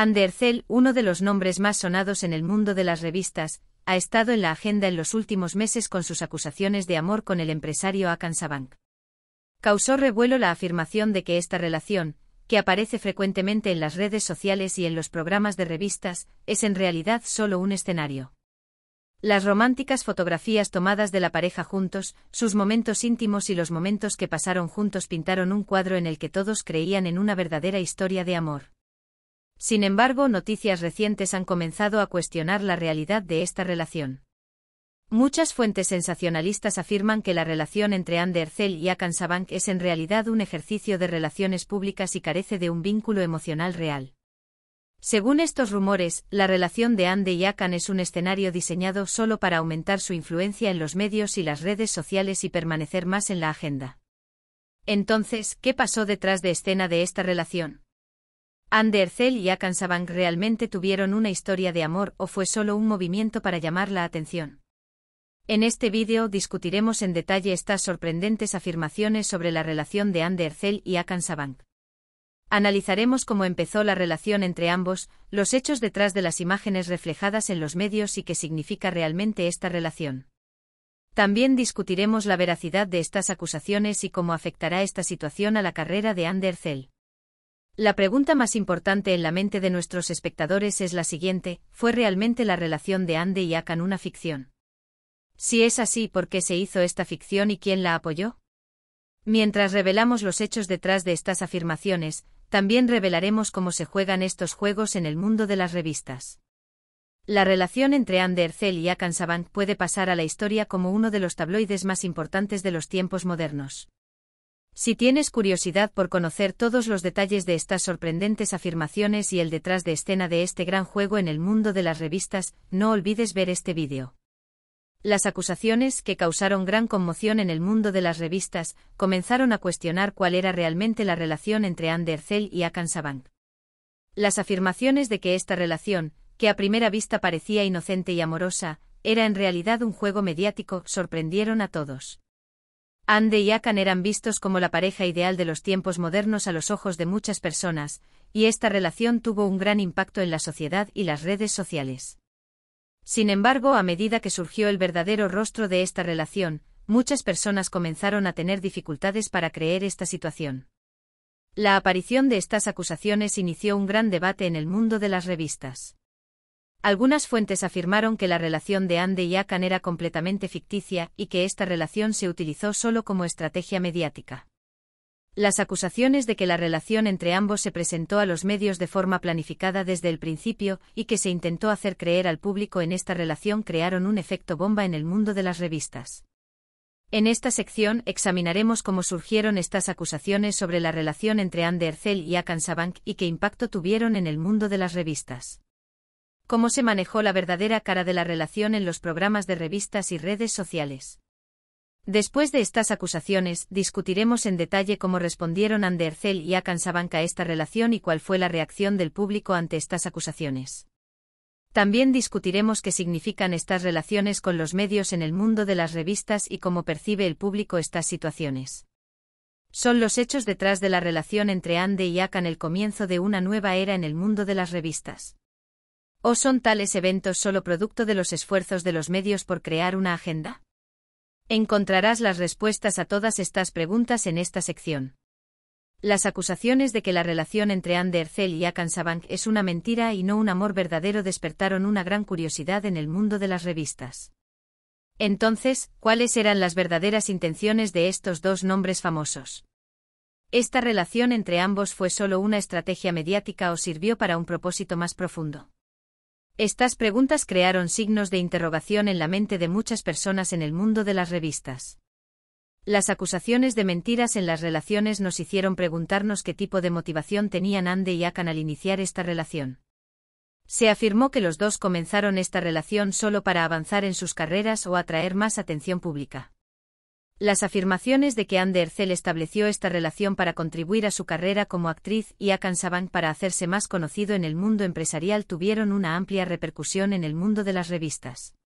Andercel, uno de los nombres más sonados en el mundo de las revistas, ha estado en la agenda en los últimos meses con sus acusaciones de amor con el empresario Akansabank. Causó revuelo la afirmación de que esta relación, que aparece frecuentemente en las redes sociales y en los programas de revistas, es en realidad solo un escenario. Las románticas fotografías tomadas de la pareja juntos, sus momentos íntimos y los momentos que pasaron juntos pintaron un cuadro en el que todos creían en una verdadera historia de amor. Sin embargo, noticias recientes han comenzado a cuestionar la realidad de esta relación. Muchas fuentes sensacionalistas afirman que la relación entre Andercel y Akansabank es en realidad un ejercicio de relaciones públicas y carece de un vínculo emocional real. Según estos rumores, la relación de Ande y Akan es un escenario diseñado solo para aumentar su influencia en los medios y las redes sociales y permanecer más en la agenda. Entonces, ¿qué pasó detrás de escena de esta relación? Andercel y Akansabank realmente tuvieron una historia de amor o fue solo un movimiento para llamar la atención. En este vídeo discutiremos en detalle estas sorprendentes afirmaciones sobre la relación de Andercel y Akansabank. Analizaremos cómo empezó la relación entre ambos, los hechos detrás de las imágenes reflejadas en los medios y qué significa realmente esta relación. También discutiremos la veracidad de estas acusaciones y cómo afectará esta situación a la carrera de Andercel. La pregunta más importante en la mente de nuestros espectadores es la siguiente, ¿fue realmente la relación de Ande y Akan una ficción? Si es así, ¿por qué se hizo esta ficción y quién la apoyó? Mientras revelamos los hechos detrás de estas afirmaciones, también revelaremos cómo se juegan estos juegos en el mundo de las revistas. La relación entre Ande Ercel y Akan Sabank puede pasar a la historia como uno de los tabloides más importantes de los tiempos modernos. Si tienes curiosidad por conocer todos los detalles de estas sorprendentes afirmaciones y el detrás de escena de este gran juego en el mundo de las revistas, no olvides ver este vídeo. Las acusaciones, que causaron gran conmoción en el mundo de las revistas, comenzaron a cuestionar cuál era realmente la relación entre Zell y Akansabank. Las afirmaciones de que esta relación, que a primera vista parecía inocente y amorosa, era en realidad un juego mediático, sorprendieron a todos. Ande y Akan eran vistos como la pareja ideal de los tiempos modernos a los ojos de muchas personas, y esta relación tuvo un gran impacto en la sociedad y las redes sociales. Sin embargo, a medida que surgió el verdadero rostro de esta relación, muchas personas comenzaron a tener dificultades para creer esta situación. La aparición de estas acusaciones inició un gran debate en el mundo de las revistas. Algunas fuentes afirmaron que la relación de Ande y Akan era completamente ficticia y que esta relación se utilizó solo como estrategia mediática. Las acusaciones de que la relación entre ambos se presentó a los medios de forma planificada desde el principio y que se intentó hacer creer al público en esta relación crearon un efecto bomba en el mundo de las revistas. En esta sección examinaremos cómo surgieron estas acusaciones sobre la relación entre Ande Ercel y Akan Sabank y qué impacto tuvieron en el mundo de las revistas cómo se manejó la verdadera cara de la relación en los programas de revistas y redes sociales. Después de estas acusaciones, discutiremos en detalle cómo respondieron Andercel y Akan Sabanka a esta relación y cuál fue la reacción del público ante estas acusaciones. También discutiremos qué significan estas relaciones con los medios en el mundo de las revistas y cómo percibe el público estas situaciones. Son los hechos detrás de la relación entre Ande y Akan el comienzo de una nueva era en el mundo de las revistas. ¿O son tales eventos solo producto de los esfuerzos de los medios por crear una agenda? Encontrarás las respuestas a todas estas preguntas en esta sección. Las acusaciones de que la relación entre Ander y Akansabank es una mentira y no un amor verdadero despertaron una gran curiosidad en el mundo de las revistas. Entonces, ¿cuáles eran las verdaderas intenciones de estos dos nombres famosos? ¿Esta relación entre ambos fue solo una estrategia mediática o sirvió para un propósito más profundo? Estas preguntas crearon signos de interrogación en la mente de muchas personas en el mundo de las revistas. Las acusaciones de mentiras en las relaciones nos hicieron preguntarnos qué tipo de motivación tenían Ande y Akan al iniciar esta relación. Se afirmó que los dos comenzaron esta relación solo para avanzar en sus carreras o atraer más atención pública. Las afirmaciones de que Anne Ercel estableció esta relación para contribuir a su carrera como actriz y a para hacerse más conocido en el mundo empresarial tuvieron una amplia repercusión en el mundo de las revistas.